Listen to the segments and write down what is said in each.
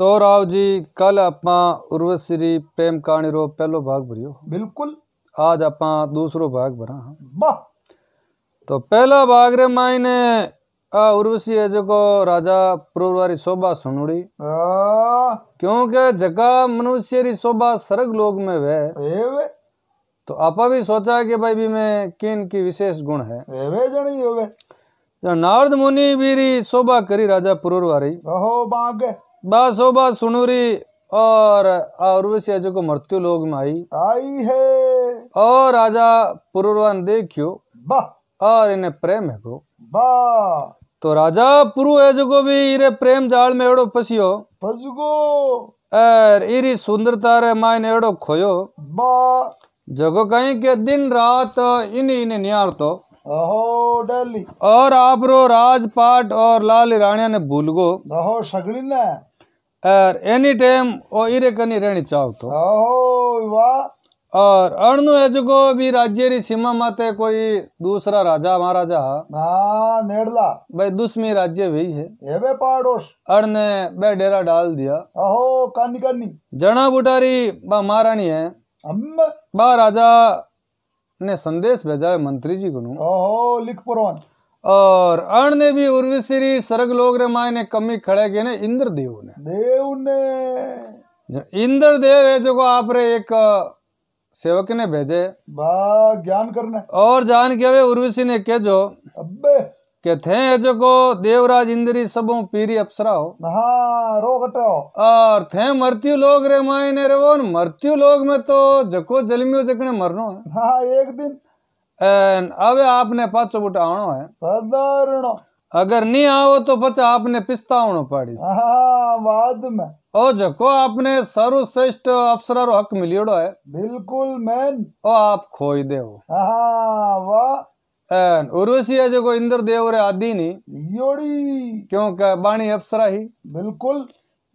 तो राव जी कल ਆਪਾਂ ਉਰਵਸ਼ਰੀ प्रेम कहानी रो पहलो भाग भरियो बिल्कुल आज ਆਪਾਂ ਦੂਸਰੋ ਭਾਗ ਭਰਾਂ ਵਾਹ तो पहला भाग रे मायने आ उर्वशी है जो राजा पुरवारी शोभा सुनुड़ी क्योंकि जगह मनुष्य री शोभा सर्ग लोग में वे एवे तो आपा भी सोचा कि भाई भी मैं किन की विशेष गुण है एवे जणी होवे तो नारद मुनि भी री शोभा करी राजा पुरवारी ओहो बागे बासोबा सुनुरी और उर्वशी अजय को मृत्यु लोग में आई आई है और राजा पुरुवान देखियो वाह और इन्हें प्रेम है को वाह तो राजा पुरु है जो को भी इरे प्रेम जाल में एड़ो फसियो फस गो और इरी सुंदरता रे मायने एड़ो खोयो बा जगो कहीं के दिन रात इन इन्हें निहार तो और आप रो राजपाट और लाल रानिया ने भूल गो सगड़ी ने और एनी टाइम ओ इरे कनी रहनी चाहो तो वाह और अणनु है भी राज्य री सीमा माते कोई दूसरा राजा महाराजा हाँ नेड़ला भाई दुश्मी राज्य भी है ये बे पाड़ोस अर्ण बे डेरा डाल दिया अहो कानी कानी जना बुटारी बा महारानी है अम्म बा राजा ने संदेश भेजा है मंत्री जी को ओहो लिख पुरवान और अणनेवी उर्विशिरी सरग लोग रे मायने कमी खड़े के ने इंद्रदेव ने देव ने इंद्रदेव है जो को आप रे एक सेवक ने भेजे ज्ञान करने और जान के वे उर्वशी ने कहो जो अबे के थे जो को देवराज इंद्री सबो पीरी अप्सरा हो हाँ, रो कटो और थे मृत्यु लोग रे मायने रे वो मृत्यु लोग में तो जको जलमियो जकने मरनो है हाँ, एक दिन अब आपने पाछो बुट आवणो है पधारणो अगर नहीं आओ तो पचा आपने पिस्तावणो पड़ी बाद में ओ जको आपने सर्वश्रेष्ठ अफसर रो हक मिलियोड़ो है बिल्कुल मैन ओ आप खोई दे वाह उर्वशी है जो इंद्र देव रे आदि नी योड़ी क्योंकि बाणी अफसरा ही बिल्कुल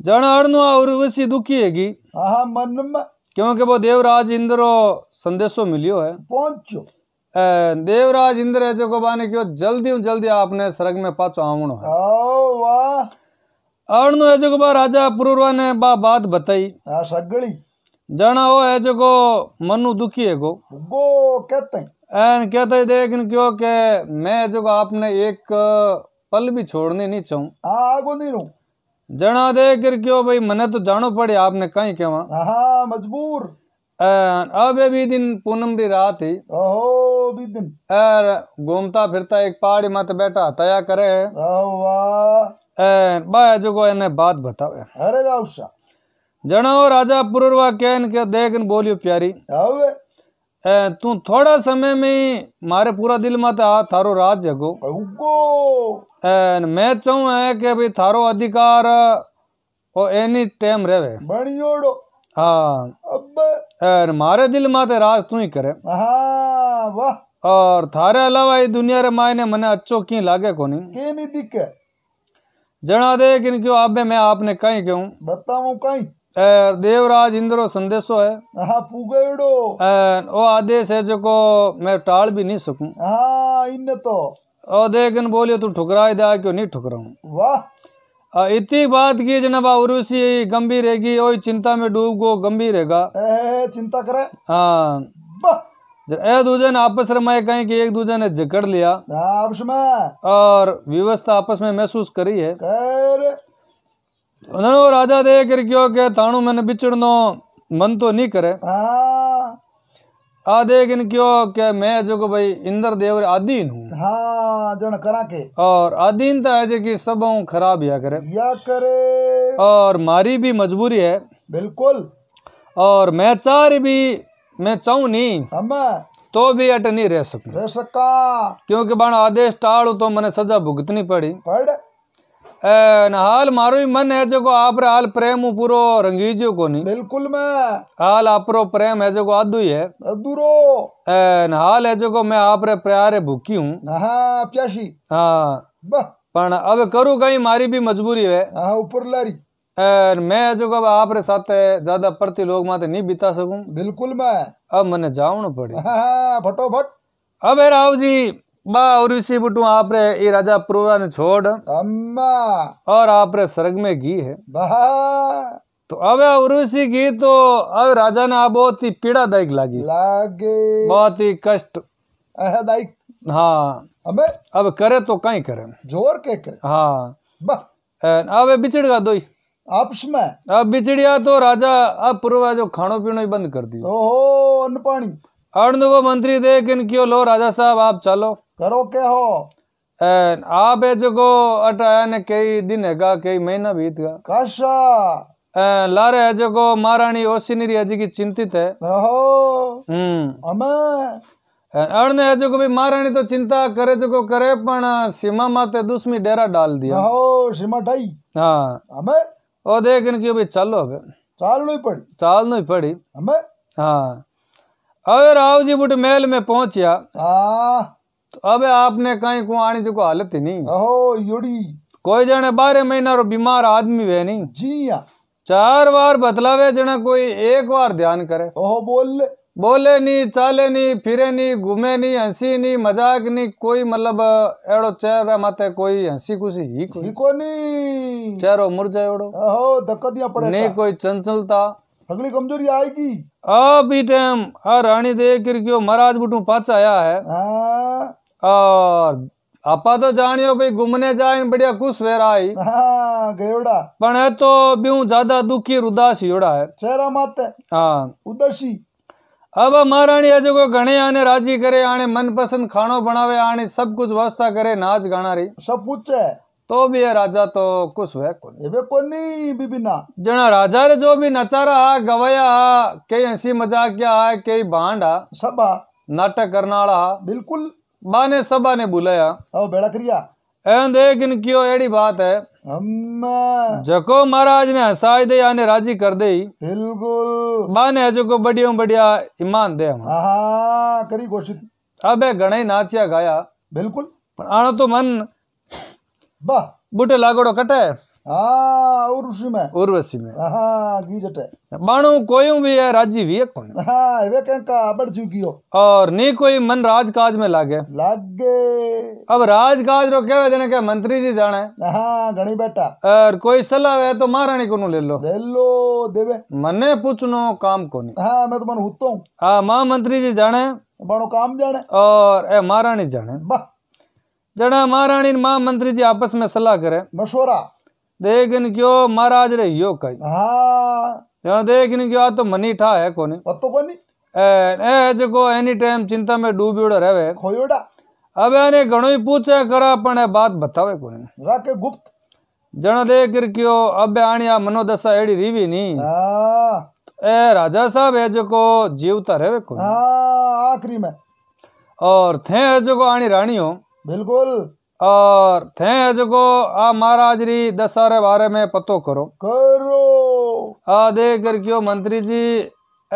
जन अड़नुआ उर्वशी दुखी हैगी हाँ मन में क्योंकि वो देवराज इंद्रो संदेशो मिलियो है पहुंचो देवराज इंद्र है जो बाने क्यों जल्दी जल्दी आपने सरग में पाचो आवण अर्णु है जो बा राजा पुरुवा ने बा बात बताई सगड़ी जाना वो है जो मनु दुखी है को गो कहते एन कहते देख क्यों के मैं जो आपने एक पल भी छोड़ने नहीं चाहूँ आगो नहीं रहूं जना देख क्यों भाई मने तो जानो पड़े आपने कहीं कहवा हाँ मजबूर अब भी दिन पूनम री रात ही ओहो भी दिन अर घूमता फिरता एक पहाड़ी मत बैठा तया करे बाया जो इन्हें बात बतावे अरे राउसा जनो राजा पुरुरवा कहन के देखन बोलियो प्यारी तू थोड़ा समय में ही मारे पूरा दिल मत आ थारो राज जगो मैं चाहूं है कि भाई थारो अधिकार ओ एनी टाइम रहे बड़ी हाँ मारे दिल माते राज तू ही करे वाह और थारे अलावा ये दुनिया रे मायने मने अच्छो की लागे कोनी के नहीं दिखे जना दे किन क्यों आप में मैं आपने कहीं क्यों बताऊं कहीं देवराज इंद्रो संदेशो है हाँ पुगेड़ो ओ आदेश है जो को मैं टाल भी नहीं सकूं हाँ इन तो ओ देखन बोलियो तू ठुकरा दे क्यों नहीं ठुकराऊं वाह हाँ, इतनी बात की जनाब उर्वशी गंभीर रहेगी और चिंता में डूब गो गंभीर रहेगा चिंता करे हाँ ए दूजे ने आपस में कहीं कि एक दूजे ने जकड़ लिया आपस में और व्यवस्था आपस में महसूस करी है तो राजा दे कर क्यों के ताणु मैंने बिछड़नो मन तो नहीं करे हाँ। आदेग क्यों के मैं जो को भाई इंद्र देव आदीन हूँ हाँ जण करा के और आदीन तो है जो की सब खराब या करे या करे और मारी भी मजबूरी है बिल्कुल और मैं चार भी मैं चाहू नहीं तो भी अट नहीं रह सकूं रह सका क्योंकि बाण आदेश टाड़ू तो मैंने सजा भुगतनी पड़ी पड़ नहाल मारो ही मन है जो को आप रे हाल प्रेम पूरो रंगीजो को नहीं बिल्कुल मैं हाल आपरो प्रेम है जो को आधु ही है अधूरो नहाल है जो को मैं आप रे प्यारे भूखी हूँ हाँ प्यासी हाँ पण अब करू कहीं मारी भी मजबूरी है हाँ ऊपर लारी मैं जो अब आप रे साथ है ज्यादा प्रति लोग माते नहीं बिता सकू बिल्कुल मैं अब मैंने जाऊ पड़े फटोफट अब है राव जी बुटू आप रे ये राजा पुरोरा ने छोड़ अम्मा और आप रे स्वर्ग में घी है तो अब उर्वशी घी तो अब राजा ने आप बहुत ही पीड़ा दायक लागी लागे बहुत ही कष्ट दायक हाँ अबे अब करे तो कहीं करे जोर के करे हाँ अब बिछड़ गया दो आपस में अब बिछड़िया तो राजा अब पूर्वा जो खानो पीनो ही बंद कर दिया ओहो अन्न पानी अर्ण वो मंत्री देख इनक्यो लो राजा साहब आप चलो करो क्या हो आप जो अटाया ने कई दिन है कई महीना बीत गया काशा लारे है जो महारानी ओसिनी रिया जी की चिंतित है अर्ण है जो भी महारानी तो चिंता करे जो करे पण सीमा माते दुश्मी डेरा डाल दिया सीमा ढाई हाँ ओ देख इनकी भी चलो चालनो ही पड़ी चालनो ही पड़ी हमें हाँ अबे राव जी बुट महल में पहुंचा हाँ। तो अबे आपने कहीं को आने जो हालत ही नहीं ओहो योड़ी कोई जने बारह महीना रो बीमार आदमी वे नहीं जी हाँ चार बार बतलावे जना कोई एक बार ध्यान करे ओहो बोल बोले नहीं चाले नहीं फिरे नहीं घूमे नहीं हंसी नहीं मजाक नहीं कोई मतलब एड़ो चेहरा माते कोई हंसी खुशी ही कोई को नहीं चेहरो मुरझायोड़ो ओहो धक्का दिया पड़े नहीं कोई चंचलता अगली कमजोरी आएगी अभी टाइम आ रानी दे कर क्यों महाराज बुटू पाचा आया है हाँ। और आपा तो जानियो भाई घूमने जाए बढ़िया खुश वेरा आई हाँ, गयोड़ा पण है तो बियू ज्यादा दुखी और उदास है चेहरा है हाँ उदासी अब महाराणी है जो घने आने राजी करे आने मनपसंद खानो बनावे आने सब कुछ व्यवस्था करे नाच गाना रही सब कुछ है तो भी ये राजा तो कुछ वे कौन ये कोनी एबे कोनी बिबिना जना राजा रे जो भी नचारा गवाया गवया कई हंसी मजाक क्या है कई भांडा सबा नाटक करना वाला बिल्कुल बाने ने सबा ने बुलाया ओ बेड़ा करिया एंड एक इन क्यों एड़ी बात है अम्मा जको महाराज ने हसाई दे यानी राजी कर दे बिल्कुल बाने जो को बढ़िया बढ़िया ईमान दे हम करी कोशिश अबे घणे नाचिया गाया बिल्कुल पण तो मन बा ಬುಟೆಲ್ लागोड़ो कटे हाँ उर्वशी में उर्वशी में हाँ गीजट है बाणो कोई भी है राजी भी है कौन हाँ वे कहीं का बढ़ चुकी हो और नी कोई मन राजकाज में लागे लागे अब राजकाज रो क्या देने क्या मंत्री जी जाने है हाँ घनी बेटा और कोई सलाह है तो महारानी को ले लो ले लो देवे मने पूछनो काम को नहीं हाँ मैं तो मन होता हूँ हाँ महामंत्री जी जाने बाणो काम जाने और ए महारानी जाने बा जड़ा महारानी महामंत्री जी आपस में सलाह करे मशोरा देख इन क्यों महाराज रे यो कही हाँ देख इन क्यों तो मनी ठा है कोनी पत्तो कोनी ए ए जको एनी टाइम चिंता में डूबियोड़ा रहवे खोयोड़ा अब एने घणो ही पूछे करा पण बात बतावे कोनी राके गुप्त जण दे क्यों अब आणिया मनोदशा एड़ी रीवी नी ए राजा साहब है जो को जीवता रहे कोनी आखरी में और थे जो को आणी रानी हो बिल्कुल और थे जो आ महाराज री दशा रे बारे में पतो करो करो आ देख कर क्यों मंत्री जी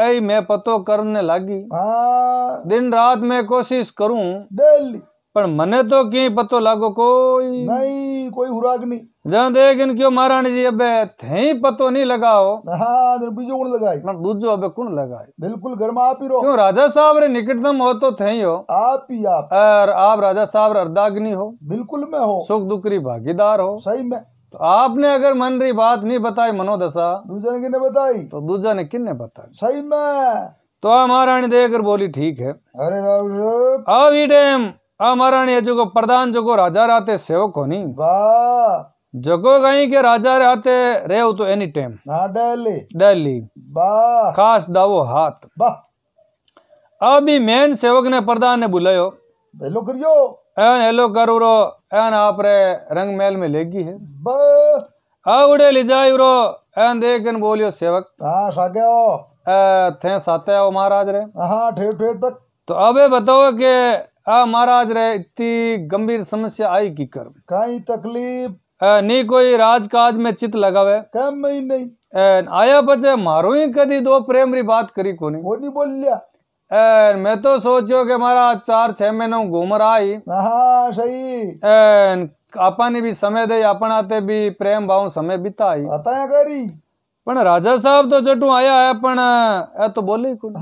ऐ मैं पतो करने लगी हाँ। दिन रात में कोशिश करूं दिल्ली પણ મને તો ક્યાંય પતો नहीं कोई નહીં કોઈ હુરાગ નહીં જણ દેખીને કયો મહારાણીજી અબે થઈ પતો નહીં લગાવો હા બીજો કોણ લગાય પણ દૂજો અબે કોણ લગાય બિલકુલ ઘરમાં આપી રહો ક્यों રાજા સાહેબ રે નિકટતમ હો તો થઈ હો આપ ही आप और आप राजा साहब अर्धाग्नि हो बिल्कुल मैं हो सुख दुखरी भागीदार हो सही में तो आपने अगर मन रही बात नहीं बताई मनोदशा दूजा ने किन्ने बताई तो दूजा ने किन्ने बताई सही में तो महाराणी देकर बोली ठीक है अरे अब महाराणी जो प्रधान जो राजा रहते सेवक होनी वाह जगो गई के राजा रहते रे तो एनी टाइम हाँ, डेली डेली खास दावो हाथ अभी मेन सेवक ने प्रधान ने बुलायो हेलो करियो एन हेलो करू रो एन आप रे रंग मेल में लेगी है उड़े ले जाय रो एन एन बोलियो सेवक हां थे साते महाराज रे हां ठेठ ठेठ तक तो अबे बताओ के आ हाँ, महाराज रे इतनी गंभीर समस्या आई की कर कहीं तकलीफ नहीं कोई राजकाज में चित लगावे कम ही नहीं आया बचे मारो ही कदी दो प्रेम री बात करी कोनी वो नहीं बोल लिया ए, मैं तो सोचो के मारा चार छह महीने घूम रहा ही हाँ सही आपा ने भी समय दे अपन आते भी प्रेम भाव समय बिता बिताई बताया करी पण राजा साहब तो जटू आया है पण ए तो बोले ही कोनी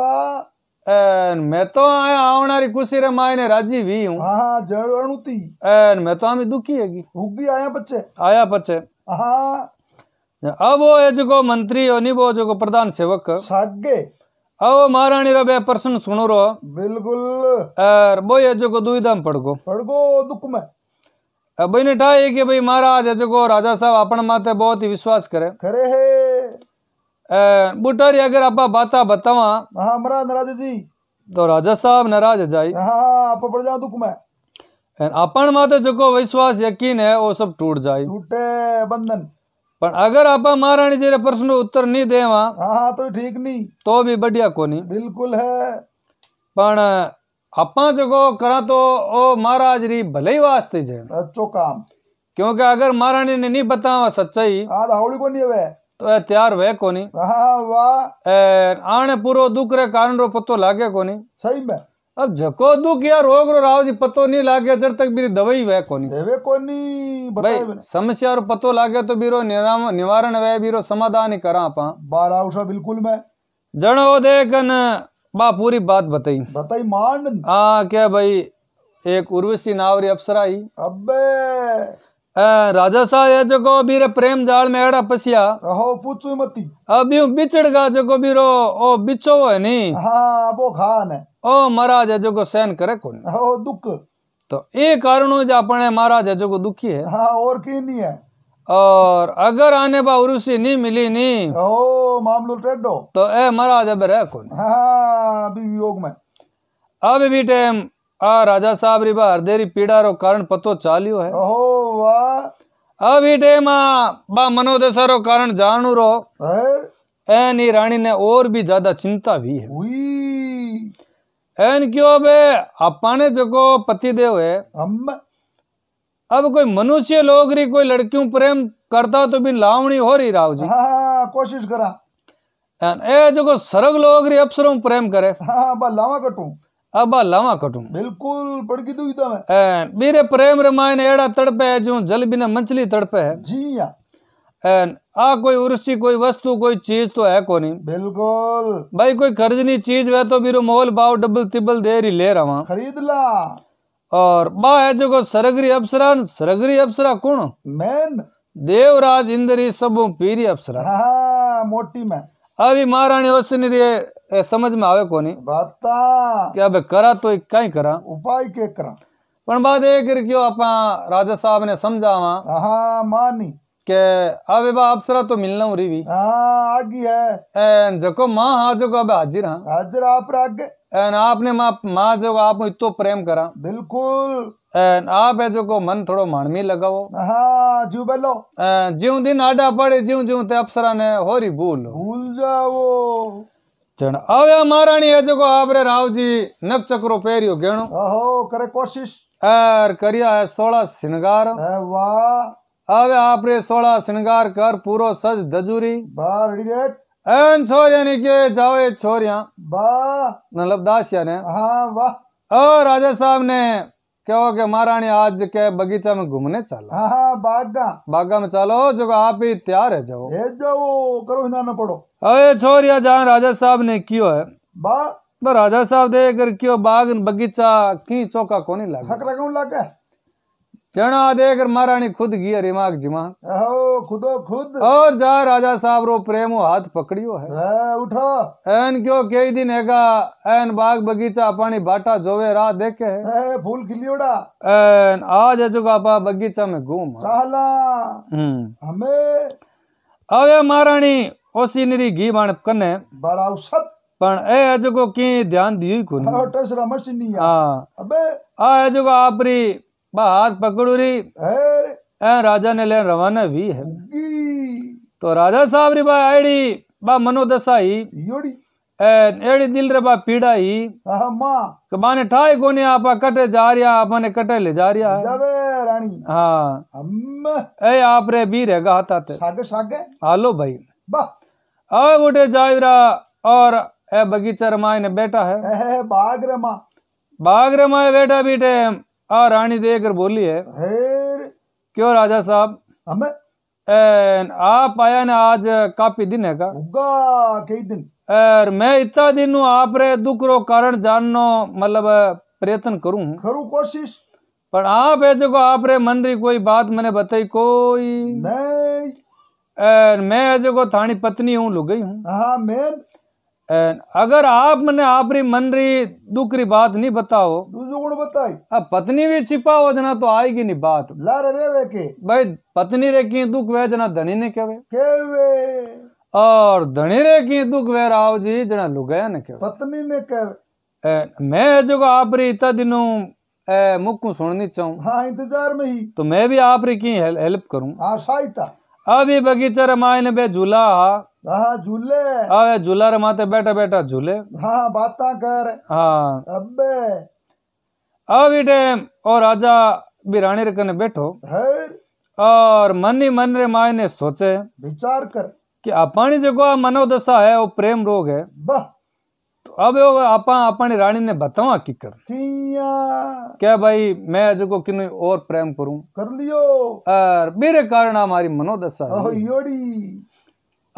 वाह मैं तो आवनारी खुशी रे मायने राजी भी हूँ हाँ जड़ती मैं तो आमी दुखी है हुगी आया बच्चे आया बच्चे अब वो है जो मंत्री हो नहीं वो जो प्रधान सेवक सागे अब महारानी रा बे प्रश्न सुनो रो बिल्कुल अर वो है जो दुविधा पड़गो पड़गो दुख में अब ने ठाए कि भाई महाराज है राजा साहब अपन माते बहुत ही विश्वास करे करे है बुटारी अगर आप बात बतावा हाँ महाराज नाराज जी तो राजा साहब नाराज है जाई हाँ आप पड़ जा दुख में अपन मां तो जो विश्वास यकीन है वो सब टूट जाए टूटे बंधन पर अगर आप महाराणी जी प्रश्न उत्तर नहीं देवा हाँ तो ठीक नहीं तो भी बढ़िया को नहीं बिल्कुल है पर अपा जो करा तो ओ महाराज री भले ही वास्ते जे अच्छो काम क्योंकि अगर महाराणी ने नहीं बतावा सच्चाई आज हाँ, तो हावड़ी को नहीं है तो तैयार वे कोनी हाँ वाह आने पूरो दुख रे कारण रो पतो लागे कोनी सही में अब जको दुख या रोग रो राव जी पतो नहीं लागे जब तक मेरी दवाई वे कोनी देवे कोनी भाई समस्या रो पतो लागे तो बीरो निवारण वे बीरो समाधान ही करा पा बारह उठा बिल्कुल मैं जनो देखन बा पूरी बात बताई बताई मान हाँ क्या भाई एक उर्वशी नावरी अप्सरा आई अबे राजा सा है जो भी प्रेम जाल में अड़ा पसिया हो पूछू मती अभी यूं बिछड़ गा जको भी रो ओ बिछो है नी हां वो खान है ओ महाराज है जको सहन करे को हो दुख तो ये कारणों जो अपने महाराज है जको दुखी है हां और की नहीं है और अगर आने बा उरुसी नहीं मिली नी ओ मामलो टेडो तो ए महाराज अब रह कोन हां अभी योग में अब भी टाइम आ राजा साहब री बार देरी पीड़ा रो कारण पतो चालियो है ओहो વા અભિટેમાં બા और भी ज्यादा चिंता भी है क्यों बे है अब कोई मनुष्य लोग री कोई लड़कियों प्रेम करता तो भी लावणी हो रही राव जी हाँ, कोशिश करा ए जो को सरग लोग री प्रेम करे हाँ, लावा कटू लावा कटू बिल्कुल तो प्रेम एड़ा तड़पे है जो मछली तड़पे है जी आ कोई उर्सी कोई वस्तु कोई चीज तो है बिल्कुल भाई कोई खरीदनी चीज तो मोल भाव डबल तिबल ले रहा खरीद ला और बा है जो सरगरी अप्सरा सरगरी अप्सरा कौन मैन देवराज इंद्री सबू पीरी अप्सरा हाँ, हाँ, मोटी में अभी महाराणी वसनी ए, समझ में आवे कोनी तो उपाय के करा पण बाद एक रखियो अपना राजा साहब ने समझावा मानी के अबे बा अप्सरा तो मिलना उरी भी हां है ए जको मां हा जको अबे हाजिर हां हाजिर आप आगे एन आपने मां मां जको आप में इतो प्रेम करा बिल्कुल एन आप है जको मन थोड़ो मानमी लगाओ हां जू बेलो ए दिन आडा पड़े ज्यो जियु ते अप्सरा ने होरी भूल भूल जाओ चण आवे महाराणी है जो आप राव जी नक चक्रो पेरियो गेणो ओहो करे कोशिश एर करिया है सोलह श्रृंगार वाह आवे आप रे श्रृंगार कर पूरो सज दजूरी बार डिगेट एन छोरिया ने के जावे छोरिया वाह नलब दासिया ने हां वाह और राजा साहब ने क्या कि महाराणी आज के बगीचा में घूमने चला हाँ, हाँ बागा बागा में चलो जो आप ही तैयार है जाओ जाओ करो हिना पड़ो अरे छोरिया जहाँ राजा साहब ने क्यों है बा राजा साहब देख कर क्यों बाग बगीचा की चौका कौन लगा हक लगा जना देख महाराणी खुद गिया रिमाग जिमा ओ खुदो खुद ओ जा राजा साहब रो प्रेम हाथ पकड़ियो है उठो एन क्यों कई दिन हैगा एन बाग बगीचा पानी बाटा जोवे राह देखे है ए, फूल खिलियोड़ा एन आज अजुगा पा बगीचा में घूम साला हम्म। हमें अवे महाराणी ओसी निरी घी बाण कने बराव सब पण ए अजुगो की ध्यान दियो ही कोनी ओ टसरा मशीनी हां अबे आ अजुगो आपरी बात पकड़ू रही अरे राजा ने ले रवाना भी है तो राजा साहब री बा आईडी बा मनोदशा ही एड़ी दिल रे बा पीड़ा ही माने ठाई कोने आप कटे जा रिया आपने कटे ले जा रिया जावे रानी हां ए आप रे भी रे गाता ते सागे सागे हालो भाई वाह आ गोटे जायरा और ए बगीचा रमाय ने बैठा है ए बाग रमा बाग रमाय बैठा बीटे हाँ रानी देकर बोली है क्यों राजा साहब हमें आप आया ना आज काफी दिन है का कई दिन और मैं इतना दिन आप रे दुख रो कारण जानो मतलब प्रयत्न करूं करूं कोशिश पर आप है जो आप रे मन रही कोई बात मैंने बताई कोई नहीं और मैं जो थानी पत्नी हूँ लुगई हूँ हाँ मैं अगर आप मैंने आप आपरी मन री दुख री बात नहीं बताओ बताई अब पत्नी भी छिपा हो जना तो आएगी नहीं बात लार रे वे के भाई पत्नी रे की दुख वह जना धनी ने कहे कहे और धनी रे की दुख वह राव जी जना लुगाया ने कहे पत्नी ने कहे मैं जो आप आपरी इतना दिनों मुख सुननी चाहूँ हाँ इंतजार में ही तो मैं भी आप आपरी की हेल्प करूँ हाँ सहायता अब ये बगीचा रामायण बे झूला हाँ झूले हाँ झूला रे माते बैठा बैठा झूले हाँ बात कर हाँ अबे अभी टेम और राजा बिरानी रे कने बैठो और मन ही मन रे माय ने सोचे विचार कर कि अपनी जगह मनोदशा है वो प्रेम रोग है बह तो अब यो आपा अपनी रानी ने बतावा की कर क्या भाई मैं जो किन और प्रेम करूं कर लियो और मेरे कारण हमारी मनोदशा योड़ी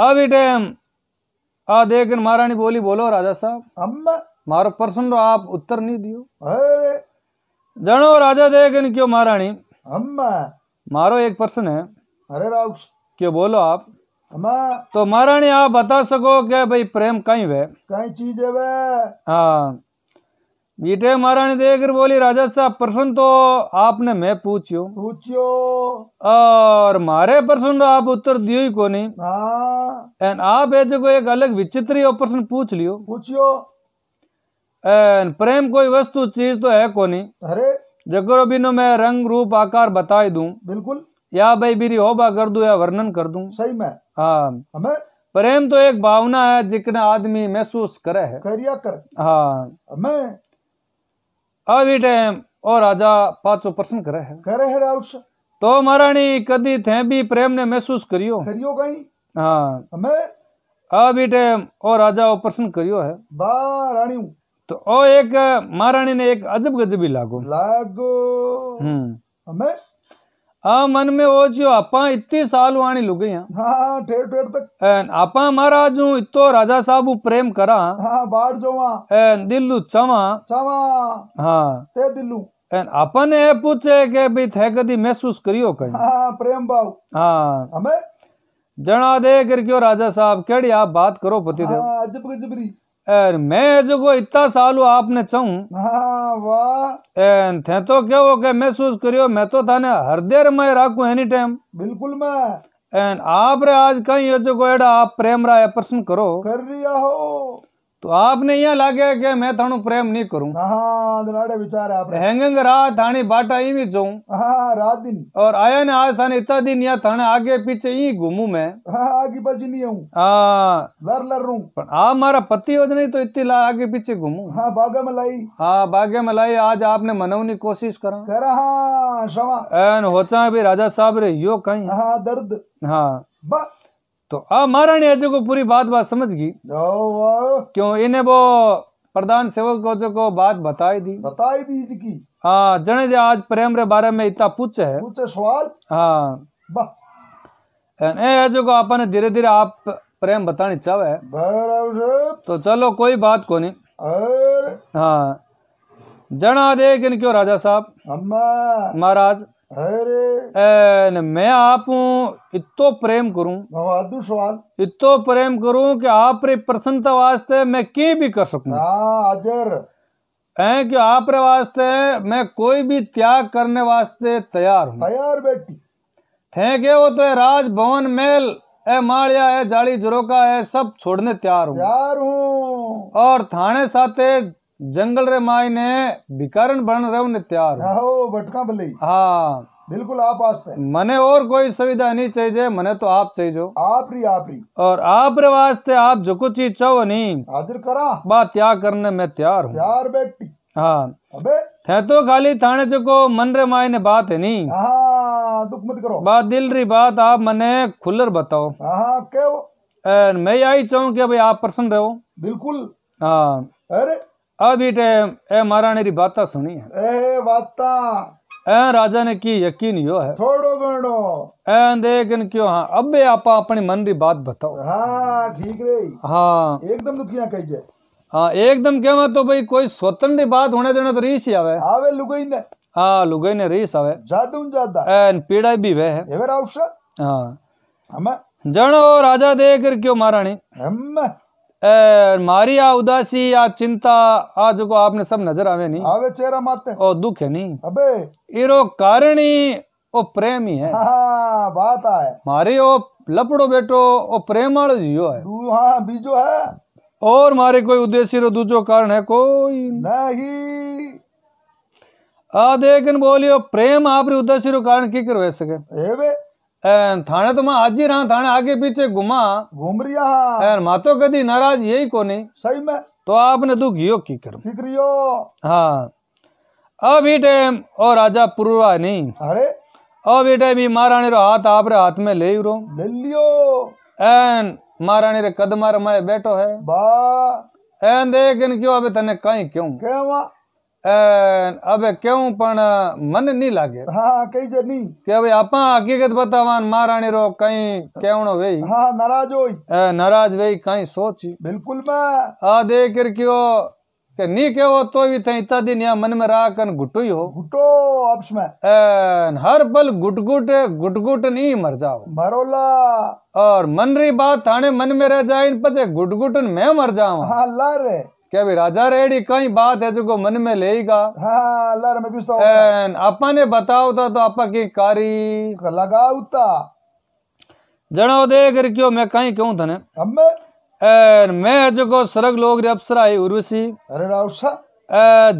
अविटेम आ देख महारानी बोली बोलो राजा साहब अम्मा मारो प्रश्न तो आप उत्तर नहीं दियो अरे जनो राजा देख क्यों महारानी अम्मा मारो एक प्रश्न है अरे राउस क्यों बोलो आप अम्मा तो महारानी आप बता सको क्या भाई प्रेम कहीं वे कहीं चीज है वे हाँ बीठे महाराणी देकर बोली राजा साहब प्रश्न तो आपने मैं पूछियो पूछियो और मारे प्रश्न तो आप उत्तर दियो ही कोनी हाँ। एन आप है जो एक अलग विचित्र प्रश्न पूछ लियो पूछियो एन प्रेम कोई वस्तु चीज तो है कोनी अरे जगरो बिनो मैं रंग रूप आकार बताई दू बिल्कुल या भाई बिरी होबा कर दू या वर्णन कर दू सही में हाँ हमें प्रेम तो एक भावना है जिकना आदमी महसूस करे है करिया कर हाँ हमें आवी टाइम और राजा पांचो प्रश्न करे है करे है राउस तो महाराणी कदी थे भी प्रेम ने महसूस करियो करियो कहीं हाँ हमें अभी टाइम और राजा वो प्रश्न करियो है बा तो ओ एक महाराणी ने एक अजब गजबी लागो लागो हम्म हमें हाँ मन में वो जो आपा इतने साल वाणी लुगई हाँ ठेर ठेर तक आपा हमारा जो इतो राजा साहब प्रेम करा हाँ बाढ़ जो दिल्लू चवा चवा हाँ ते दिल्लू अपन ये पूछे के भी थे कदी महसूस करियो कहीं हाँ प्रेम भाव हाँ हमें जना दे कर क्यों राजा साहब केड़ी आप बात करो पति देव हाँ, एर मैं जो इतना साल आपने चाहूं हाँ, वाह थे तो क्या वो क्या महसूस करियो मैं तो थाने हर देर मैं राखू एनी टाइम बिल्कुल मैं एन आप रे आज कहीं यो जो एड़ा आप प्रेम रा प्रश्न करो कर रिया हो તો આપને અહીંયા લાગે કે મેં થાણું પ્રેમ નહીં કરું હા विचार है आप હેંગંગ रात થાણી बाटा ही મી જોઉં હા રાત दिन और आया ने आज थाने इतना दिन या थाने आगे पीछे ही घूमू मैं हाँ, हाँ आगे पीछे नहीं हूँ हाँ लर लर रू पर आ मारा पति हो जाए तो इतनी ला आगे पीछे घूमू हाँ बागे में लाई हाँ बागे में लाई आज आपने मनवनी कोशिश करा कर हाँ क्षमा एन होचा भी राजा साहब रे यो कहीं हाँ दर्द हाँ तो अब महाराणी अजय को पूरी बात बात समझ गई क्यों इन्हें वो प्रधान सेवक को जो को बात बताई दी बताई दी की हाँ जने जे आज प्रेम रे बारे में इतना पूछ है पूछे सवाल हाँ ए जो को आपने धीरे धीरे आप प्रेम बतानी चाहे तो चलो कोई बात को नहीं हाँ जना देख इन क्यों राजा साहब महाराज अरे मैं आप इतो प्रेम करूं सवाल इतो प्रेम करूं कि आप रे प्रसन्नता वास्ते मैं के भी कर सकूं हाजर है कि आप रे वास्ते मैं कोई भी त्याग करने वास्ते तैयार हूं तैयार बेटी थे के वो तो राज भवन मेल ए माड़िया है जाली जरोका है सब छोड़ने तैयार हूं तैयार हूं और थाने साथे जंगल रे माई ने भिकारण बन रहे ने त्यार भटका भले हाँ बिल्कुल आप आस पे मने और कोई सुविधा नहीं चाहिए मने तो आप चाहिए आप री आप री और आप रे वास्ते आप जो कुछ ही चाहो नहीं हाजिर करा बात त्याग करने में त्यार हूँ यार बेटी हाँ अबे थे तो खाली थाने जो को मन रे माय ने बात है नहीं दुख मत करो बात दिल री बात आप मने खुलर बताओ क्या मैं यही चाहूँ की भाई आप प्रसन्न रहो बिल्कुल हाँ अरे आ बेटे ए महाराणी री बाता सुनी है ए बाता ए राजा ने की यकीन यो है थोड़ो घणो ए देखन क्यों हां अबे आपा अपने मन री बात बताओ हां ठीक रे हां एकदम दुखिया कही जे हां एकदम कहवा तो भाई कोई स्वतंत्र बात होने देना तो रीस ही आवे आवे लुगाई ने हां लुगाई ने रीस आवे जादू ज्यादा एन पीड़ा भी वे है एवर आवश्यक हां हम हम्म। जणो राजा देकर क्यों महाराणी हम हम्म। मारी आ उदासी आ चिंता आज को आपने सब नजर आवे नहीं आवे चेहरा माते ओ दुख है नहीं अबे इरो कारण ही ओ प्रेम ही है हाँ, हाँ बात आए मारी ओ लपड़ो बेटो ओ प्रेम वालो जियो है हाँ बीजो है और मारे कोई उद्देश्य रो दूजो कारण है कोई नहीं आ देखन बोलियो प्रेम आप रे उद्देश्य रो कारण की करवे सके एवे थाने तो मैं आज ही रहा थाने आगे पीछे घुमा घूम रिया माँ तो कदी नाराज यही को नहीं सही में तो आपने दुख यो की करो फिक्रियो हाँ अब टाइम और राजा पूरा नहीं अरे अब ही टाइम महारानी रो हाथ आप रे हाथ में ले रो ले लियो एन महारानी रे कदमा रे मैं बैठो है बा एन देख क्यों अबे तने कहीं क्यों क्या अबे क्यों मन नहीं लागे कई नहीं महाराणी नाराज वही कहीं सोच बिल्कुल मैं के नहीं के वो तो भी इतना दिन मन में रा कर घुटो ही हो घुटो अब्स में हर पल गुटगुट गुटगुट नहीं मर जाओ मरोला और मन रही बात थाने मन में रह जाए पे गुटगुटन में मर जाऊ क्या भी राजा रेडी कई बात है जो मन में लेगा हाँ, में आपा ने बताओ था तो आपा की कारी लगा उता जनो देख क्यों मैं कहीं कहूं थने एन मैं जो सरग लोग रे अप्सरा आई उर्वशी अरे राउसा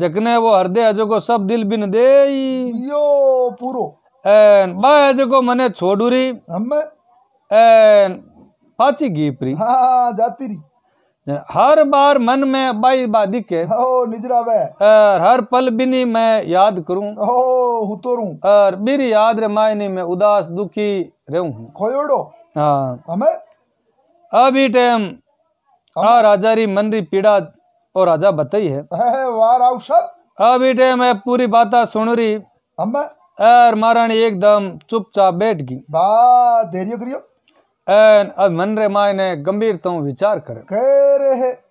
जकने वो हरदे जो को सब दिल बिन दे यो पूरो एन बा जो को मने छोडूरी हम्मे एन पाची गीपरी हाँ जाती री हर बार मन में बाई बा दिखे निजरावे और हर पल बिनी मैं याद करूं ओ और बिरी याद रे मायने में उदास दुखी रहूं हूँ हाँ हमें अभी टाइम आ राजा री मन री पीड़ा और राजा बताई है अभी टाइम है पूरी बात सुन रही हमें और महाराणी एकदम चुपचाप बैठ गई बा देरियो करियो एन अधमनरे मायने गंभीरता विचार करे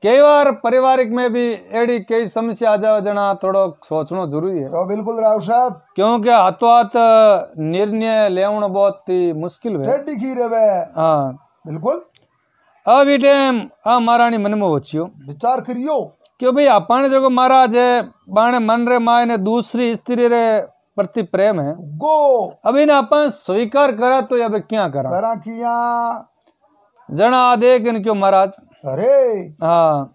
कई बार पारिवारिक में भी एडी कई समस्या आ जावे जना थोड़ो सोचनो जरूरी है तो बिल्कुल राव साहब क्योंकि हाथों हाथ निर्णय लेवण बहुत ही मुश्किल है टेडी रेवे हाँ। बिल्कुल अब ई आ महारानी मन में होचियो विचार करियो क्यों भाई अपने जो महाराज है बाणे मन रे मायने दूसरी स्त्री रे प्रति प्रेम है गो अभी ना अपन स्वीकार करा तो अब क्या करा करा किया जना आदेख इनके महाराज अरे हाँ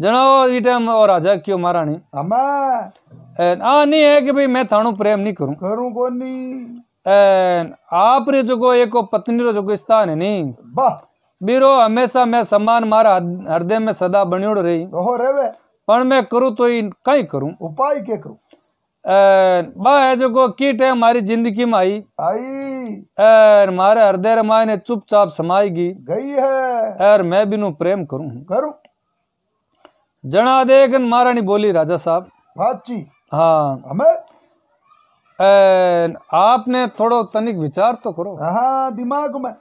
जनाओ ये टाइम और राजा क्यों मारा महारानी आ नहीं है कि भाई मैं थानू प्रेम नहीं करूं करूं को नहीं आप रे जो को एक पत्नी रो जो को स्थान है नहीं वाह बीरो हमेशा मैं सम्मान मारा हृदय में सदा बनियोड़ रही तो हो रे वे पर मैं करूं तो कहीं करूं उपाय के करूं बा जो कीट है हमारी जिंदगी में आई आई और मारे हृदय माए ने चुपचाप समाएगी गई है और मैं नु प्रेम करूं करूं जना देख महारानी बोली राजा साहब बातची हाँ हमें आपने थोड़ो तनिक विचार तो करो हाँ दिमाग में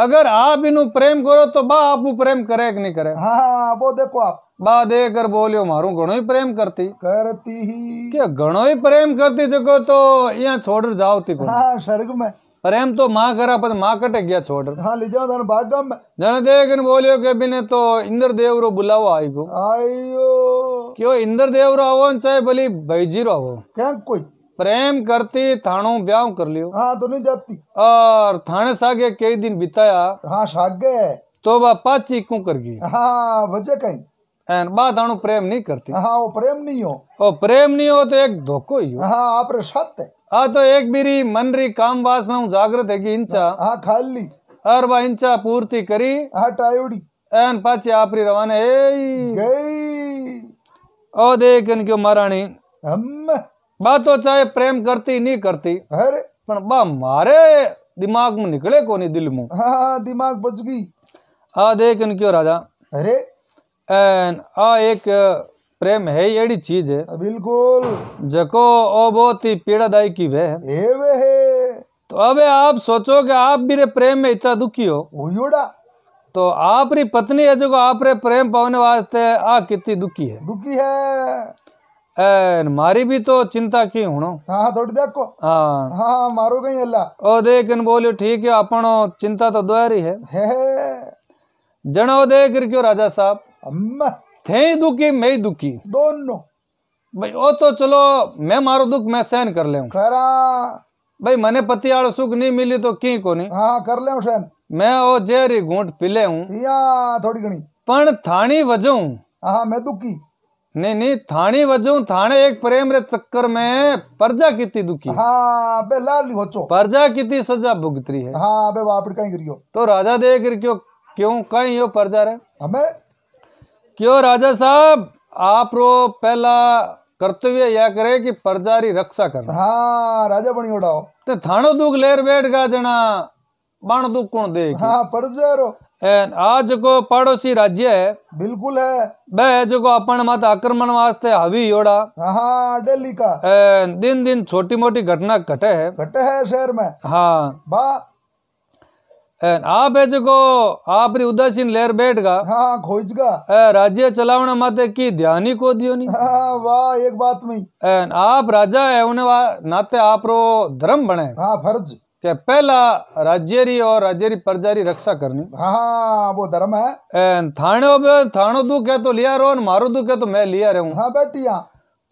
अगर आप इन प्रेम करो तो बा आप प्रेम करे कि नहीं करे हाँ, हाँ वो देखो आप बा दे कर बोलियो मारू घणो ही प्रेम करती करती ही क्या घणो ही प्रेम करती जगह तो यहाँ छोड़ जाओ थी हाँ स्वर्ग में प्रेम तो माँ करा पर माँ कटे गया छोड़ हाँ ले जाओ धन भागम जन देख बोलियो के बिने तो इंद्र देव रो बुलाओ आई को आयो क्यों इंद्र देव रो आवो चाहे भली भाईजी रो आवो क्या कोई प्रेम करती थानो ब्याह कर लियो हाँ तो नहीं जाती और थाने सागे कई दिन बिताया हाँ सागे तो वह पाची क्यों कर गई हाँ वजह कहीं एन बात आनु प्रेम नहीं करती हाँ वो प्रेम नहीं हो ओ प्रेम नहीं हो तो एक धोखो ही हो हाँ आप सत्य हाँ तो एक बीरी मन री काम वासना जागृत है की इंचा हाँ खाली और वह इंचा पूर्ति करी हाँ टायोड़ी एन पाची आप रवाना ए गई ओ देख इनके महारानी हम બા તો करती પ્રેમ करती નહીં કરતી અરે मारे दिमाग में निकले को કોની દિલમાં હા दिमाग बच गई દેખ देख કયો राजा अरे एन आ एक प्रेम है ये एड़ी चीज है बिल्कुल जको ओ बहुत ही पीड़ादायी की वे है ए वे है तो अबे आप सोचो कि आप भी रे प्रेम में इतना दुखी हो उयोड़ा तो आप पत्नी है जो आप रे प्रेम पाने वास्ते आ कितनी दुखी है दुखी है मारी भी तो ಮಾರಿ ಬಿ ತೋ ಚಿಂತಾ ಕಿ ಹುಣೋ ಹಾ ದೊಡ್ಡದಕ್ಕೋ ಹಾ ಮಾರೋ ಕೈ ಅಲ್ಲ ಓ ದೇಕನ್ ಬೋಲ್ಯೋ ಠೀಕ್ ಯೋ ಅಪಣೋ ಚಿಂತಾ ತೋ ದ್ವಾರಿ ಹೇ ಜಣೋ ದೇಕರ್ ಕ್ಯೋ राजा साहब अम्मा थे दुखी मैं दुखी दोनों भाई ओ तो चलो मैं मारो दुख मैं सहन कर ले खरा भाई मने पति आड़ सुख नहीं मिली तो की को नहीं हाँ कर ले सहन मैं ओ जेरी घूंट पी ले हूँ थोड़ी घनी पण थानी वजू हाँ मैं दुखी नहीं नहीं थाने ਵਜੋਂ थाने एक प्रेम रे चक्कर में ਪਰਜਾ ਕੀਤੀ दुखी हाँ ਬੇ ਲਾਲੀ ਹੋਚੋ ਪਰਜਾ ਕੀਤੀ ਸਜ਼ਾ ਭੁਗਤਰੀ ਹੈ ਹਾਂ ਬੇ ਵਾਪੜ ਕਹੀਂ ਕਰਿਓ क्यों कहीं यो परजा रे हमें क्यों राजा साहब आप रो पहला कर्तव्य यह करे कि परजारी रक्षा कर हाँ राजा बनी उड़ाओ ते थानो दुख लेर बैठ गा जना बाण दुख कौन देख हाँ रो आज को पड़ोसी राज्य है बिल्कुल है वह जो अपन माता आक्रमण वास्ते हवी योड़ा हाँ दिल्ली का ए, दिन दिन छोटी मोटी घटना घटे है घटे है शहर में हाँ बा आप है जो आप उदासीन लेर बैठ गा हाँ खोज गा राज्य चलावना माते की ध्यान ही को दियो नहीं हाँ, वाह एक बात में आप राजा है उन्हें नाते आप रो धर्म बने हाँ फर्ज કે પેલા રાજ્યરી ઓર રજરી પ્રજારી રક્ષા કરને હા બો ધર્મ હે એ થાણો થાણો દુખે તો લિયા રણ મારુ દુખે તો મે લિયા ર હું હા બેટિયા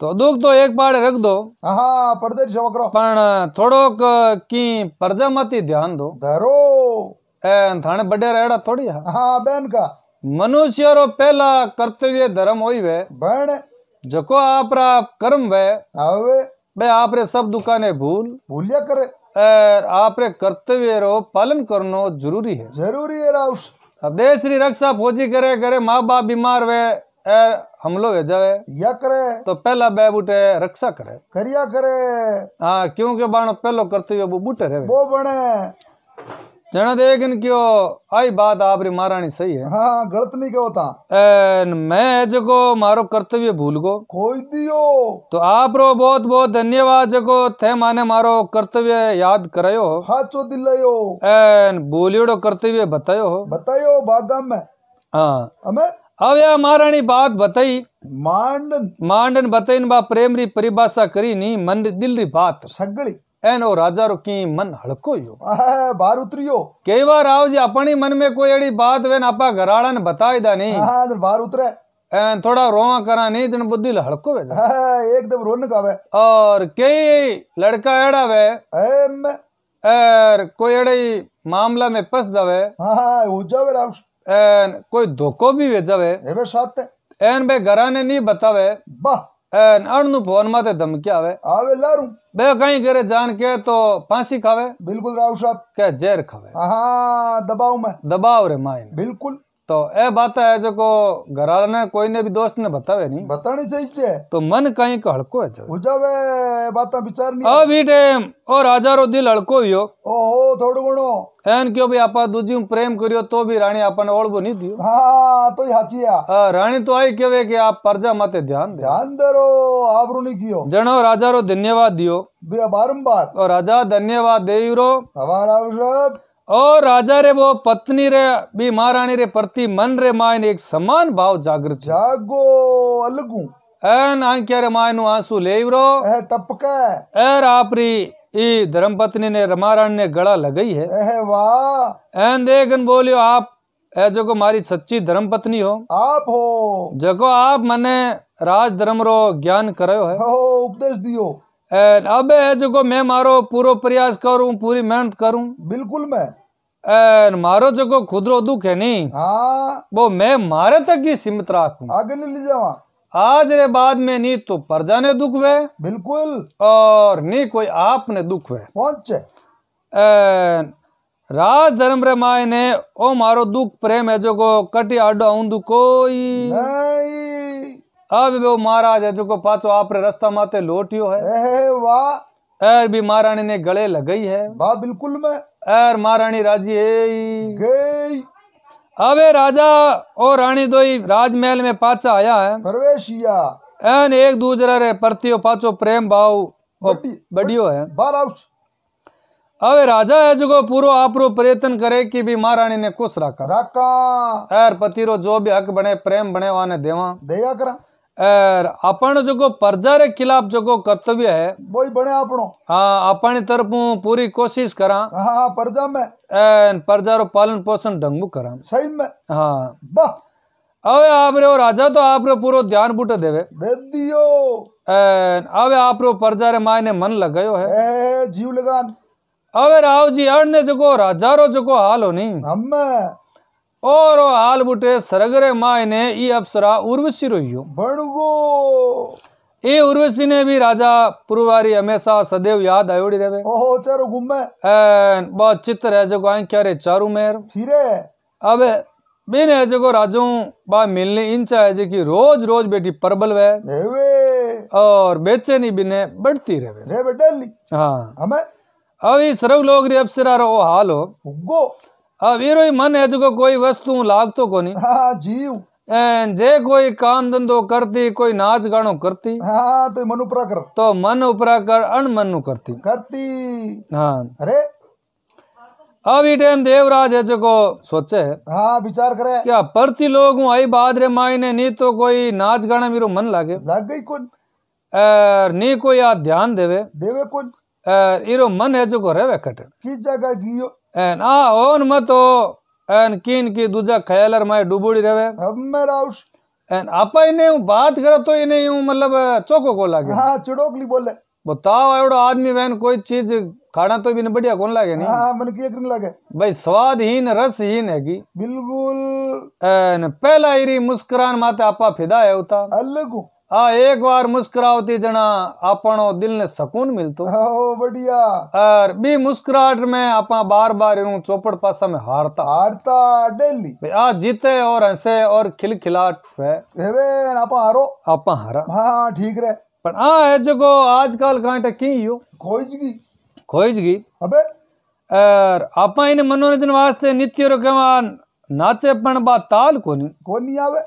તો દુખ તો એક બાડ રખ દો હા પરદેશ સમકરો પણ થોડો કી પરજા માતી ધ્યાન દો ધરો એ થાણે બડે રે આ થોડી હા બેન કા મનુષ્યરો પેલા કર્તવ્ય ધર્મ હોય વે બડ જોકો આપરા કર્મ વે હવે બે આપરે સબ દુકાને ભૂલ ભૂલ્યા કરે आपरे कर्तव्य रो पालन करनो जरूरी है जरूरी है राउस देश री रक्षा फौजी करे करे माँ बाप बीमार वे हमलो हो जावे या करे तो पहला बे बूटे रक्षा करे करिया करे हाँ क्योंकि बाण पहलो कर्तव्य वो बूटे रहे वो बने जना देख इनकियो आई बात आप रे महारानी सही है हाँ गलत नहीं क्यों था एन मैं जगो मारो कर्तव्य भूल गो खोई दियो तो आप रो बहुत बहुत धन्यवाद जगो थे माने मारो कर्तव्य याद करायो हाथो दिलायो एन बोलियोड़ो कर्तव्य बतायो हो बतायो बागा में हाँ हमें अब यह महारानी बात बताई मांडन मांडन बताई बा प्रेम री परिभाषा करी नी मन दिल री बात सगड़ी એનો રાજા રો કી મન હળકોયો આ બહાર ઉતર્યો કેવા રાવજી આપણી મન મે કોઈ એડી વાત વેન આપા ઘરાળા ને બતાવી દા નહીં હા બહાર ઉતરે એન થોડા રોવા કરા નહીં તને બુદ્ધિ હળકો વે હા એકદમ રોન કાવે ઓર કે લડકા એડા વે એમ એર કોઈ એડી મામલા મે ફસ જાવે હા હો જાવે રામ એન કોઈ ધોકો ભી વે જાવે એવે સાથ એન બે ઘરાને નહીં બતાવે વાહ अणनु भवन माते करे जान के तो फांसी खावे बिल्कुल राव साहब के जेर खावे दबाव में दबाव रे माइन बिल्कुल तो ए बात है जो को घराल ने कोई ने भी दोस्त ने बतावे नहीं बतानी चाहिए तो मन कहीं का हड़को है हो बात विचार नहीं अभी टाइम और हजारों दिल हड़को ही हो ओहो કરવો થોડું ઘણું એન કયો ભાઈ આપા દૂજી પ્રેમ કર્યો તો બી રાણી આપણને ઓળવો નહીં થયો હા તો સાચી આ રાણી તો આઈ કહેવે કે આપ પ્રજા માટે ધ્યાન ધ્યાન ધરો આબરૂ નહીં કયો જણો રાજા રો ધન્યવાદ દિયો બારંબાર ઓ રાજા ધન્યવાદ દેવી રો હમારા આવશે और राजा रे वो पत्नी रे भी महारानी रे प्रति मन रे मायने एक समान भाव जागृत जागो अलगू एन आंख्या रे मायनु आंसू लेवरो ए टपके एर आपरी ई धर्मपत्नी ने रमारण ने गला लगाई है वाह देखन बोलियो आप ए जो मारी सच्ची धर्मपत्नी हो आप हो जगो आप मने राज धर्म रो ज्ञान करो है उपदेश दियो अब है जो मैं मारो पूरो प्रयास करूं पूरी मेहनत करूं बिल्कुल मैं एन मारो जो खुदरो दुख है नी हाँ वो मैं मारे तक ही सीमित राखू आगे ले जावा आज रे बाद में नी तो प्रजा ने दुख हुए बिल्कुल और नी कोई आपने दुख हुए पहुंचे राज धर्म रे माए ने ओ मारो दुख प्रेम है जो को कटी आडो आउंदु कोई नहीं अब वो महाराज है जो को पाचो आप रे रास्ता माते लोटियो है वाह एर भी महारानी ने गले लगाई है वाह बिल्कुल मैं एर महारानी राजी है गई हवे राजा और रानी दो राजमहल में पाचा आया है प्रवेश एन एक दूसरा रे प्रतियो पाचो प्रेम भाव बढ़ियो है हवे राजा है जो पूरा आपरो प्रयत्न करे कि भी महाराणी ने खुश रखा रखा पतिरो जो भी हक बने प्रेम बने वाने देवा दया करा जो को प्रजा खिलाफ जो को कर्तव्य है बोई बने आपनो हां आपने तरफ पूरी कोशिश करा हां प्रजा में एन रो पालन पोषण ढंग मु करा सही में हां वाह अबे आप रे ओ राजा तो आप रे पूरो ध्यान बूटे देवे दे दियो अबे आप रो प्रजा मायने मन लगायो है जीव लगान अबे राव जी अण जो को राजा रो जो को हाल होनी हम और हाल बुटे सरगरे माय ने ई अप्सरा उर्वशी रोयो बड़गो ए उर्वशी ने भी राजा पुरवारी हमेशा सदैव याद आयोड़ी रहे ओहो चारो घूमे एन बहुत चित्र है जको आई क्यारे चारो मेर फिरे अबे बिन है जो राजू बा मिलने इन चाहे जे की रोज रोज बेटी परबल वे रेवे और बेचैनी बिने बढ़ती रहे रे बेटा हां हमें अभी सर्व लोग रे अप्सरा रो हाल हो गो હા વીરો મન હે જો કોઈ વસ્તુ લાગતો કોની હા જીવ જે કોઈ કામ ધંધો કરતી કોઈ નાચ ગાણો કરતી હા તો મન ઉપરા કર તો મન ઉપરા કર અણમન નું કરતી કરતી હા અરે अब ये टाइम देवराज है जो सोचे हाँ विचार करे क्या परती लोग हूँ आई बाद रे मायने नहीं तो कोई नाच गाना मेरो मन लागे लाग गई कौन नहीं कोई आ ध्यान देवे देवे कौन इरो मन है जो रहे कटे किस जगह गियो एन आ होन मतो एन किन की दूजा ख्यालर माय डूबोड़ी रहे अब मैं राउस एन आपा इने बात करो तो इने यूं मतलब चोको को लागे हां चुड़ोकली बोले बताओ एवड़ो आदमी वैन कोई चीज खाना तो भी बढ़िया कौन लागे नहीं हाँ मन की एक लागे भाई स्वाद स्वादहीन रसहीन है की बिल्कुल एन पहला इरी मुस्कुरान माते आपा फिदा है उता अलगू हाँ एक बार मुस्कुराती जना अपनो दिल ने सुकून मिलतो बढ़िया और बी मुस्कुराहट में अपा बार बार इन चौपड़ पासा में हारता हारता डेली आज जीते और हंसे और खिलखिलाट है आपा हारो आपा हारा हाँ ठीक रहे पर आ है जगो आजकल कांटे की यो खोज खोज खोजगी अबे और आपा इन मनोरंजन वास्ते नित्य रो केवान नाचे पण बा ताल कोनी कोनी आवे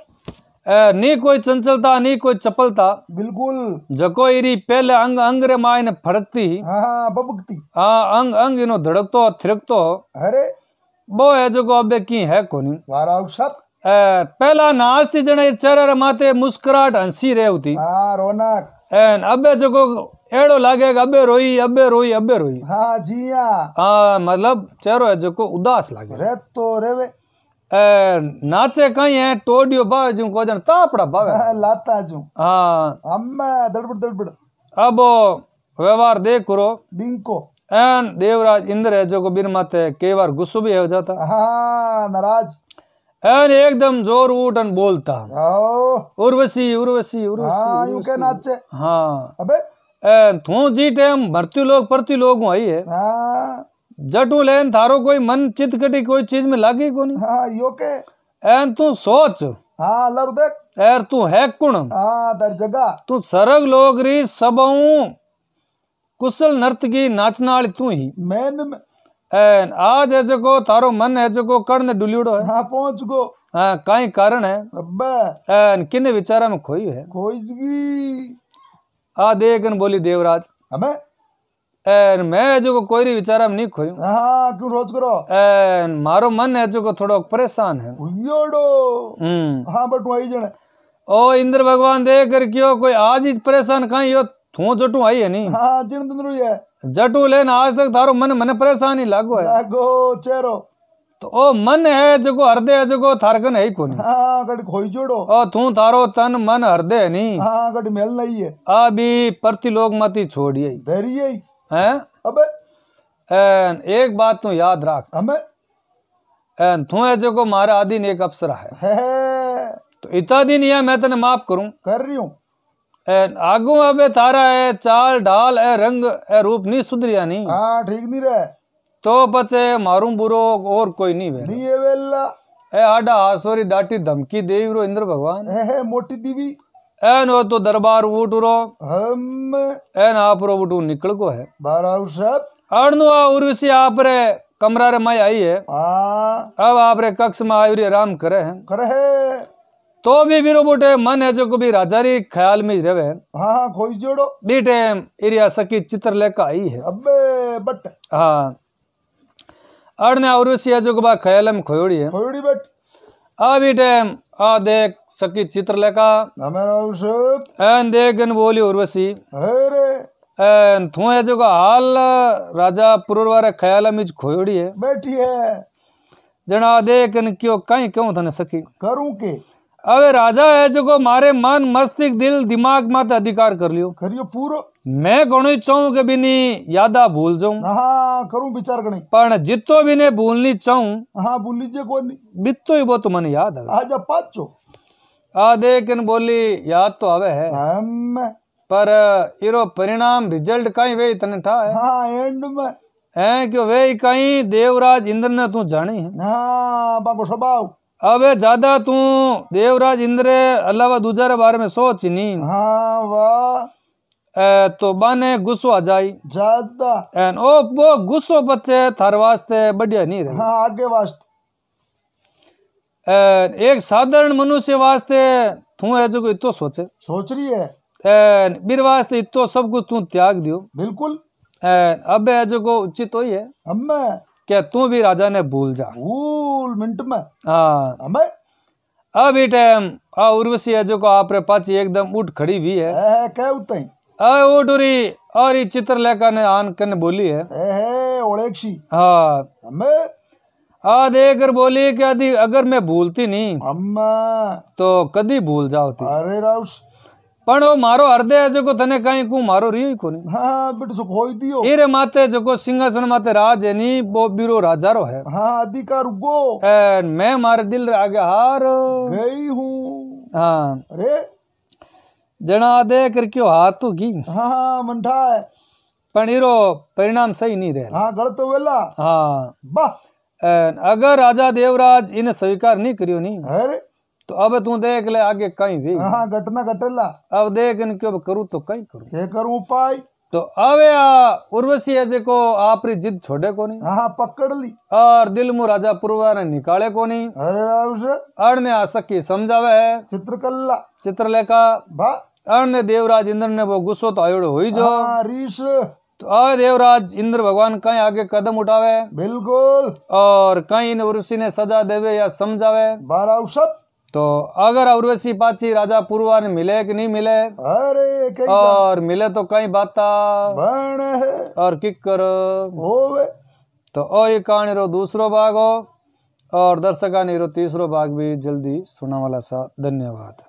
ની કોઈ ચંચલતા ની કોઈ ચપલતા બિલકુલ જકો એરી પહેલે અંગ અંગ રે માં એને ફડકતી હા બબકતી હા અંગ અંગ એનો ધડકતો થિરકતો અરે બો હે જકો અબે કી હે કોની વારા સત પહેલા નાચતી જણે ચહેરા માથે મુસ્કરાટ હંસી રહી હતી હા રોનક એન અબે જકો એડો લાગે કે અબે રોઈ અબે રોઈ અબે રોઈ હા જીયા હા મતલબ ચહેરો હે જકો ઉદાસ લાગે રે તો રેવે नाचे कई है टोडियो बावे जू को जन तापड़ा बावे लाता जू हां हम दड़बड़ दड़बड़ अब व्यवहार देख करो बिंको एन देवराज इंद्र है जो को बिन माते कई बार गुस्सा भी हो जाता हाँ नाराज एन एकदम जोर उठ और बोलता उर्वशी उर्वशी उर्वशी यूं के नाचे हां अबे तू जी टाइम भर्ती लोग प्रति लोग आई है हां जटू लेन थारो कोई मन चित कटी कोई चीज में लागी को नहीं हाँ यो के एन तू सोच हाँ लर देख एर तू है कुण हाँ दर जगह तू सरग लोग री सबऊ कुशल नर्तकी नाचनाल तू ही मैन में एन आज है जको थारो मन है जो को कर्ण डुलियोड़ो है हाँ पहुंच गो हाँ काई कारण है अब्बे एन किन्ने विचारा में खोई है खोई आ देख बोली देवराज अबे एन मैं जो को कोई री विचारा नहीं खोयूं हां क्यों रोज करो एन मारो मन है जो को थोड़ो परेशान है उयोडो हम हम्म। हां बट वही जने ओ इंद्र भगवान देख कर क्यों कोई आज ही परेशान काई यो थू जटू आई है नहीं हां जिन तंद्रु है जटू लेन आज तक थारो मन मन परेशान ही लागो है लागो चेरो तो ओ मन है जको हृदय है जको थारकन है कोनी हां गड खोई जोड़ो ओ थू थारो तन मन हृदय नहीं हां गड मेल नहीं है आ भी प्रतिलोक माती छोड़ी है छोड़िए है हैं अबे एन एक बात तू याद रख अबे एन तू है जो को मारा आदि ने एक अफसर है।, तो इतना दिन यह मैं तेने माफ करूं कर रही हूं एन आगू अबे तारा है चाल ढाल है रंग है रूप नी सुधरिया नी हां ठीक नी रहे तो बचे मारू बुरो और कोई नहीं वेला नहीं है वेला ए आडा हासोरी डाटी धमकी देवी रो इंद्र भगवान ए मोटी दीवी एन हो तो दरबार ऊट रो हम एन आप रो बटू निकल को है बाराउ सब अणु उर्वशी आप रे कमरा रे माई आई है अब आप रे कक्ष में आयु आराम करे है करे है तो भी बीरो बोटे मन है जो कभी राजा री ख्याल में रहे हाँ खोई जोड़ो बी टाइम एरिया सकी चित्र लेकर आई है अबे बट हाँ अड़ने और जो कभी ख्याल में खोयोड़ी है खोयोड़ी बट अभी टाइम आ देख सकी एन देख बोली उर्वशी अरे एन थू है जो हाल राजा पुरवारे ख्याल मिज खोड़ी है बैठी है जना देख क्यों कहीं क्यों थने सकी के अबे राजा है जो को मारे मन मस्तिष्क दिल दिमाग माते अधिकार कर लियो करियो पूरो मैं घणो चाहू के भी नहीं यादा भूल जाऊ हाँ, हाँ, करू विचार गणी पर जितो भी ने भूलनी चाहू हाँ, हाँ भूल लीजिए कोई नहीं बीतो ही वो तो मन याद है आज आप पाचो आ देखन बोली याद तो आवे है पर इरो परिणाम रिजल्ट कहीं वे इतने था है हाँ एंड में है क्यों वे कहीं देवराज इंद्र ने तू जानी है हाँ स्वभाव अबे ज्यादा तू देवराज इंद्र अलावा दूजा बारे में सोच नहीं हाँ वाह तो बने गुस्सो आ जाई ज्यादा एन ओ वो गुस्सो बच्चे थर वास्ते बढ़िया नहीं रहे हाँ आगे वास्ते एक साधारण मनुष्य वास्ते तू है जो इतो सोचे सोच रही है मेरे वास्ते इतो सब कुछ तू त्याग दियो बिल्कुल अब है जो को उचित ही है हम्मे क्या तू भी राजा ने भूल जा भूल मिनट में हाँ हमें अब ये टाइम आ उर्वशी है जो को आप पाची एकदम उठ खड़ी हुई है क्या उठते अय ओ डोरी और ये चित्रलेखा ने आन कन बोली है ए ओलेक्षी हाँ हमें आ देकर बोली कि यदि अगर मैं भूलती नहीं अम्मा तो कदी भूल जाओती अरे राउस पण वो मारो हृदय है जो तने कहीं को मारो रियो ही कोनी हां हाँ, बिट सो खोई दियो इरे माते जो सिंहासन माते राज है नी वो बिरो राजा रो है हां अधिकार हाँ, गो ए मैं मारे दिल रे आगे हार गई हूं हां अरे जना दे करके हाथ तो गी हाँ हाँ मंठा है पनीरो परिणाम सही नहीं रहे हाँ गलत तो वेला हाँ बा अगर राजा देवराज इन स्वीकार नहीं करियो नहीं अरे तो अब तू देख ले आगे कहीं भी हाँ, हाँ घटना घटेला अब देख इन क्यों करूँ तो कहीं करूँ क्या करूँ उपाय तो अवे उर्वशी है जेको आपरी जिद छोड़े को नहीं हाँ, हाँ पकड़ ली और दिल मु राजा पूर्वा ने निकाले को नहीं अरे अड़ ने आसक की समझावे है चित्रकला चित्रलेखा भा अरे देवराज इंद्र ने वो गुस्सो तो आयोड़ हुई जो हाँ, रीस तो अ देवराज इंद्र भगवान कहीं आगे कदम उठावे बिल्कुल और कहीं उर्वशी ने सजा देवे या समझावे बारह सब तो अगर उर्वशी पाची राजा पूर्वा ने मिले कि नहीं मिले अरे और मिले तो कई बात और किक कर तो ओ ये कहानी रो दूसरो भाग हो और ने नीरो तीसरो भाग भी जल्दी सुना वाला सा धन्यवाद